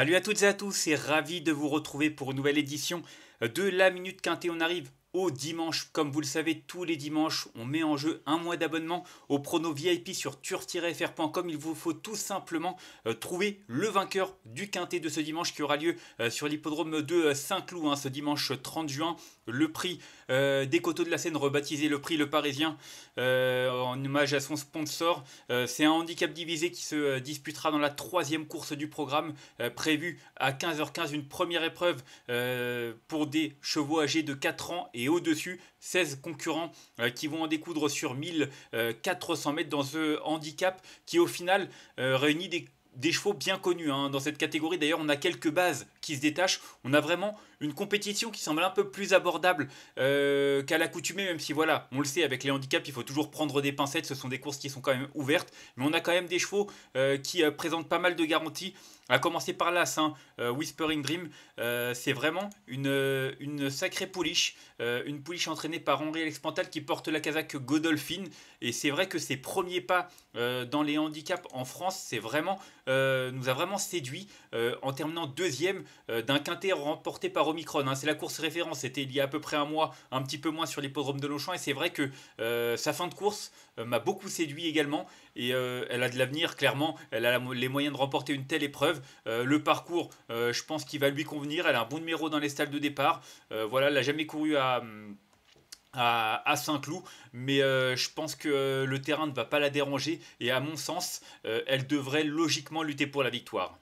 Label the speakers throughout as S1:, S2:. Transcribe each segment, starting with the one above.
S1: Salut à toutes et à tous et ravi de vous retrouver pour une nouvelle édition de La Minute Quintée. On arrive au dimanche. Comme vous le savez, tous les dimanches, on met en jeu un mois d'abonnement au prono VIP sur tur-fr.com. Il vous faut tout simplement euh, trouver le vainqueur du quintet de ce dimanche qui aura lieu euh, sur l'hippodrome de euh, Saint-Cloud hein, ce dimanche 30 juin. Le prix des coteaux de la Seine, rebaptisé le prix Le Parisien, en hommage à son sponsor. C'est un handicap divisé qui se disputera dans la troisième course du programme, prévue à 15h15. Une première épreuve pour des chevaux âgés de 4 ans et et au-dessus, 16 concurrents euh, qui vont en découdre sur 1400 euh, mètres dans ce handicap qui au final euh, réunit des chevaux bien connus hein, dans cette catégorie. D'ailleurs, on a quelques bases qui se détachent. On a vraiment une compétition qui semble un peu plus abordable qu'à l'accoutumée, même si voilà, on le sait, avec les handicaps, il faut toujours prendre des pincettes. Ce sont des courses qui sont quand même ouvertes, mais on a quand même des chevaux qui présentent pas mal de garanties on commencer par l'As, hein. euh, Whispering Dream. Euh, c'est vraiment une, euh, sacrée pouliche. une pouliche entraînée par Henri Alexpantal qui porte la casaque Godolphin. Et c'est vrai que ses premiers pas dans les handicaps en France, c'est vraiment, nous a vraiment séduit en terminant deuxième d'un quintet remporté par Omicron. Hein. C'est la course référence. C'était il y a à peu près un mois, un petit peu moins sur l'hippodrome de Longchamp. Et c'est vrai que sa fin de course euh, m'a beaucoup séduit également et euh, elle a de l'avenir clairement. Elle a les moyens de remporter une telle épreuve. Euh, le parcours, je pense qu'il va lui convenir. Elle a un bon numéro dans les stalles de départ. voilà, elle n'a jamais couru à Saint-Cloud, mais je pense que le terrain ne va pas la déranger et à mon sens, elle devrait logiquement lutter pour la victoire.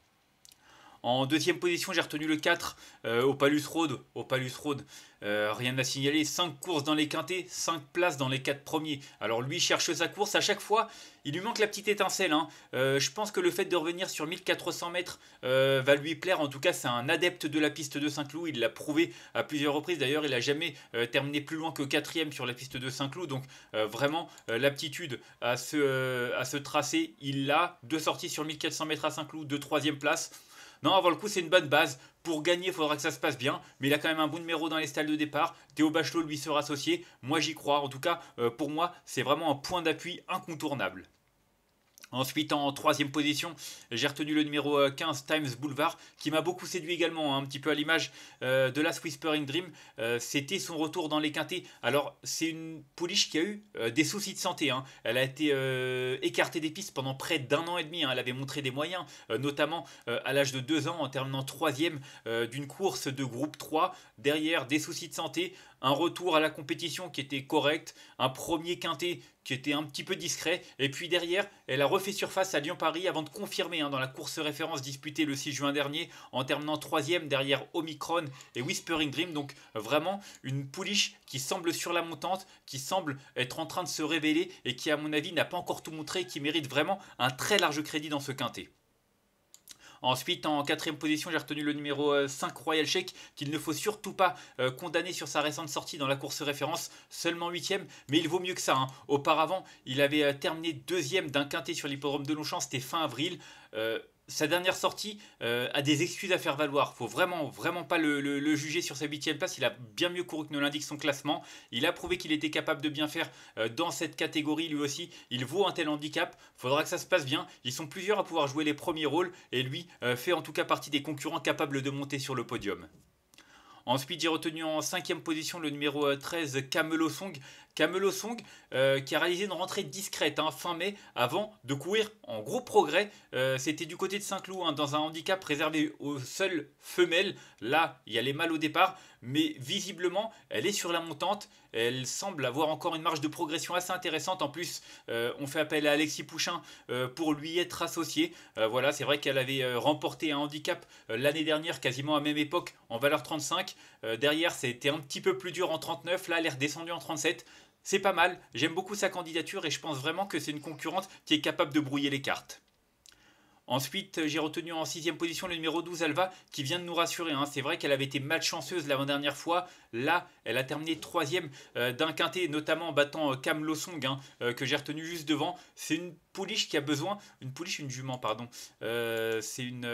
S1: En deuxième position, j'ai retenu le 4 au Palus Road. Au Palus Road, euh, rien à signaler, 5 courses dans les quintés, 5 places dans les 4 premiers. Alors lui cherche sa course à chaque fois, il lui manque la petite étincelle. Hein. Euh, je pense que le fait de revenir sur 1400 mètres euh, va lui plaire. En tout cas, c'est un adepte de la piste de Saint-Cloud. Il l'a prouvé à plusieurs reprises. D'ailleurs, il n'a jamais terminé plus loin que 4ème sur la piste de Saint-Cloud. Donc, vraiment, l'aptitude à, ce, tracé, il l'a. Deux sorties sur 1400 mètres à Saint-Cloud, deux troisième place. Non, avant le coup, c'est une bonne base pour gagner, il faudra que ça se passe bien. Mais il a quand même un bon numéro dans les stalles de départ. Théo Bachelot lui sera associé. Moi, j'y crois. En tout cas, euh, pour moi, c'est vraiment un point d'appui incontournable. Ensuite, en troisième position, j'ai retenu le numéro 15, euh, Times Boulevard, qui m'a beaucoup séduit également, hein, un petit peu à l'image euh, de Last Whispering Dream. Euh, c'était son retour dans les quintés. Alors, c'est une pouliche qui a eu des soucis de santé. Hein. Elle a été écartée des pistes pendant près d'un an et demi. Hein. Elle avait montré des moyens, notamment à l'âge de deux ans, en terminant troisième d'une course de groupe 3. Derrière, des soucis de santé, un retour à la compétition qui était correct, un premier quintet qui était un petit peu discret, et puis derrière, elle a refait surface à Lyon-Paris avant de confirmer hein, dans la course référence disputée le 6 juin dernier en terminant troisième derrière Omicron et Whispering Dream. Donc vraiment une pouliche qui semble sur la montante, qui semble être en train de se révéler et qui à mon avis n'a pas encore tout montré et qui mérite vraiment un très large crédit dans ce quintet. Ensuite, en quatrième position, j'ai retenu le numéro 5 euh, Royal Shake, qu'il ne faut surtout pas euh, condamner sur sa récente sortie dans la course référence, seulement huitième, mais il vaut mieux que ça. Hein. Auparavant, il avait euh, terminé deuxième d'un quintet sur l'hippodrome de Longchamp, c'était fin avril sa dernière sortie euh, a des excuses à faire valoir. il Faut vraiment, vraiment pas le, juger sur sa huitième place. Il a bien mieux couru que nous l'indique son classement. Il a prouvé qu'il était capable de bien faire euh, dans cette catégorie lui aussi. Il vaut un tel handicap. Faudra que ça se passe bien. Ils sont plusieurs à pouvoir jouer les premiers rôles et lui euh, fait en tout cas partie des concurrents capables de monter sur le podium. Ensuite, j'ai retenu en cinquième position le numéro 13, Camelo Song, Camelosong Song, euh, qui a réalisé une rentrée discrète hein, fin mai, avant de courir en gros progrès. Euh, c'était du côté de Saint-Cloud, hein, dans un handicap réservé aux seules femelles. Là, il y a les mâles au départ, mais visiblement, elle est sur la montante. Elle semble avoir encore une marge de progression assez intéressante. En plus, euh, on fait appel à Alexis Pouchin pour lui être associé. voilà, c'est vrai qu'elle avait remporté un handicap l'année dernière, quasiment à même époque, en valeur 35. derrière, c'était un petit peu plus dur en 39. Là, elle est redescendue en 37 c'est pas mal, j'aime beaucoup sa candidature et je pense vraiment que c'est une concurrente qui est capable de brouiller les cartes. Ensuite, euh, j'ai retenu en sixième position le numéro 12 Alva qui vient de nous rassurer. Hein. C'est vrai qu'elle avait été malchanceuse l'avant-dernière fois. Là, elle a terminé troisième ème euh, d'un quintet, notamment en battant euh, Cam hein, euh, que j'ai retenu juste devant. C'est une pouliche qui a besoin. Une pouliche, une jument, pardon. c'est une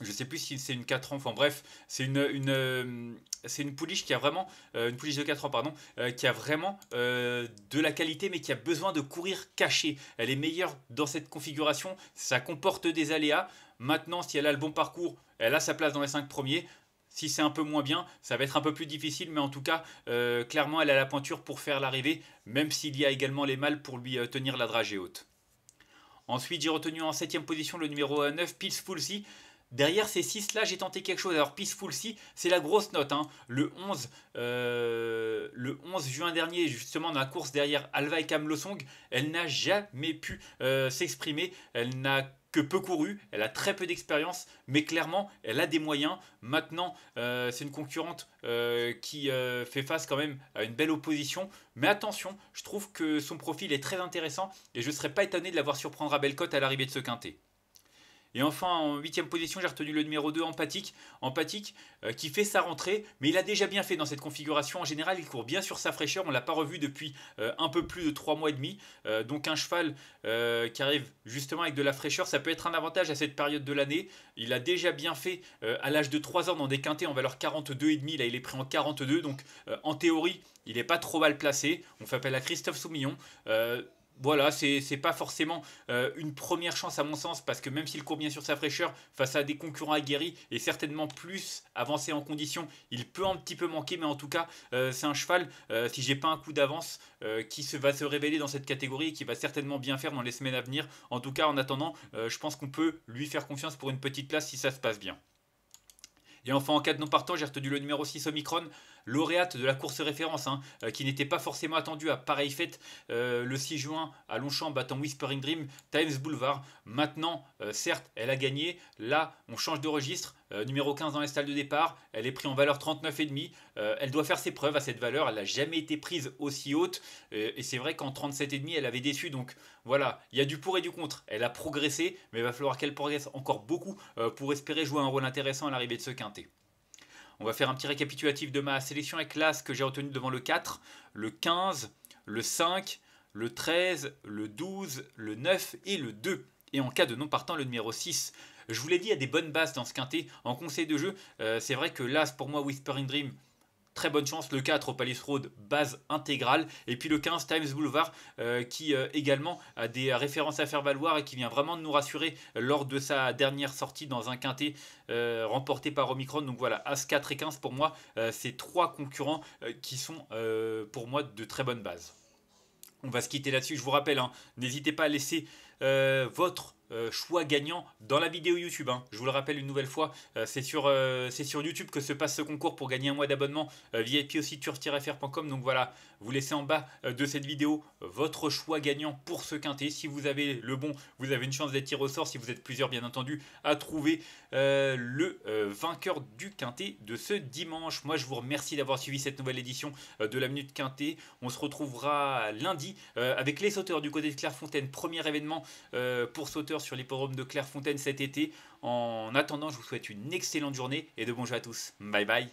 S1: je sais plus si c'est une 4 ans, enfin bref, c'est une, euh, c'est une pouliche qui a vraiment, euh, une pouliche de 4 ans, pardon, euh, qui a vraiment de la qualité, mais qui a besoin de courir caché. Elle est meilleure dans cette configuration, ça comporte des aléas. Maintenant, si elle a le bon parcours, elle a sa place dans les 5 premiers. Si c'est un peu moins bien, ça va être un peu plus difficile, mais en tout cas, clairement, elle a la pointure pour faire l'arrivée, même s'il y a également les mâles pour lui tenir la dragée haute. Ensuite, j'ai retenu en 7ème position le numéro 9, Pils Derrière ces 6 là, j'ai tenté quelque chose. Alors Peaceful Sea, c'est la grosse note. Hein. Le, 11, euh, le juin dernier, justement, dans la course derrière Alva et Cam elle n'a jamais pu euh, s'exprimer. Elle n'a que peu couru, elle a très peu d'expérience, mais clairement, elle a des moyens. Maintenant, euh, c'est une concurrente qui fait face quand même à une belle opposition. Mais attention, je trouve que son profil est très intéressant et je ne serais pas étonné de la voir surprendre à cote à l'arrivée de ce quintet. Et enfin, en huitième position, j'ai retenu le numéro 2, Empathique. Empathique, euh, qui fait sa rentrée, mais il a déjà bien fait dans cette configuration. En général, il court bien sur sa fraîcheur. On ne l'a pas revu depuis euh, un peu plus de 3 mois et demi. Euh, donc un cheval qui arrive justement avec de la fraîcheur, ça peut être un avantage à cette période de l'année. Il a déjà bien fait à l'âge de 3 ans dans des quintés en valeur 42,5. Là, il est pris en 42. Donc en théorie, il n'est pas trop mal placé. On fait appel à Christophe Soumillon voilà, c'est pas forcément euh, une première chance à mon sens, parce que même s'il court bien sur sa fraîcheur, face à des concurrents aguerris et certainement plus avancés en condition, il peut un petit peu manquer, mais en tout cas, euh, c'est un cheval, euh, si j'ai pas un coup d'avance, qui se, va se révéler dans cette catégorie et qui va certainement bien faire dans les semaines à venir. En tout cas, en attendant, je pense qu'on peut lui faire confiance pour une petite place si ça se passe bien. Et enfin, en cas de non partant, j'ai retenu le numéro 6 Omicron, lauréate de la course référence, hein, euh, qui n'était pas forcément attendue à pareille fête euh, le 6 juin à Longchamp, battant Whispering Dream, Times Boulevard. Maintenant, euh, certes, elle a gagné. Là, on change de registre. numéro 15 dans les stalles de départ, elle est prise en valeur 39,5. elle doit faire ses preuves à cette valeur. Elle n'a jamais été prise aussi haute. et c'est vrai qu'en 37,5, elle avait déçu. Donc voilà, il y a du pour et du contre. Elle a progressé, mais il va falloir qu'elle progresse encore beaucoup pour espérer jouer un rôle intéressant à l'arrivée de ce 15. On va faire un petit récapitulatif de ma sélection avec l'as que j'ai retenu devant le 4, le 15, le 5, le 13, le 12, le 9 et le 2. Et en cas de non partant, le numéro 6. Je vous l'ai dit, il y a des bonnes bases dans ce quintet. En conseil de jeu, euh, c'est vrai que l'as pour moi, Whispering Dream, très bonne chance. Le 4 au Palace Road, base intégrale. Et puis le 15 Times Boulevard, euh, qui euh, également a des références à faire valoir et qui vient vraiment de nous rassurer lors de sa dernière sortie dans un quintet euh, remporté par Omicron. Donc voilà, As 4 et 15 pour moi, c'est trois concurrents qui sont pour moi de très bonnes bases. On va se quitter là-dessus. Je vous rappelle, hein, n'hésitez pas à laisser votre euh, choix gagnant dans la vidéo YouTube. Hein. Je vous le rappelle une nouvelle fois, euh, c'est sur, euh, c'est sur YouTube que se passe ce concours pour gagner un mois d'abonnement VIP aussi frcom Donc voilà, vous laissez en bas de cette vidéo votre choix gagnant pour ce quintet. Si vous avez le bon, vous avez une chance d'être tiré au sort. Si vous êtes plusieurs, bien entendu, à trouver le vainqueur du quintet de ce dimanche. Moi, je vous remercie d'avoir suivi cette nouvelle édition de la Minute Quintet. On se retrouvera lundi avec les sauteurs du côté de Clairefontaine. Premier événement pour sauteurs sur l'hipporome de Clairefontaine cet été. En attendant, je vous souhaite une excellente journée et de bons jeux à tous. Bye bye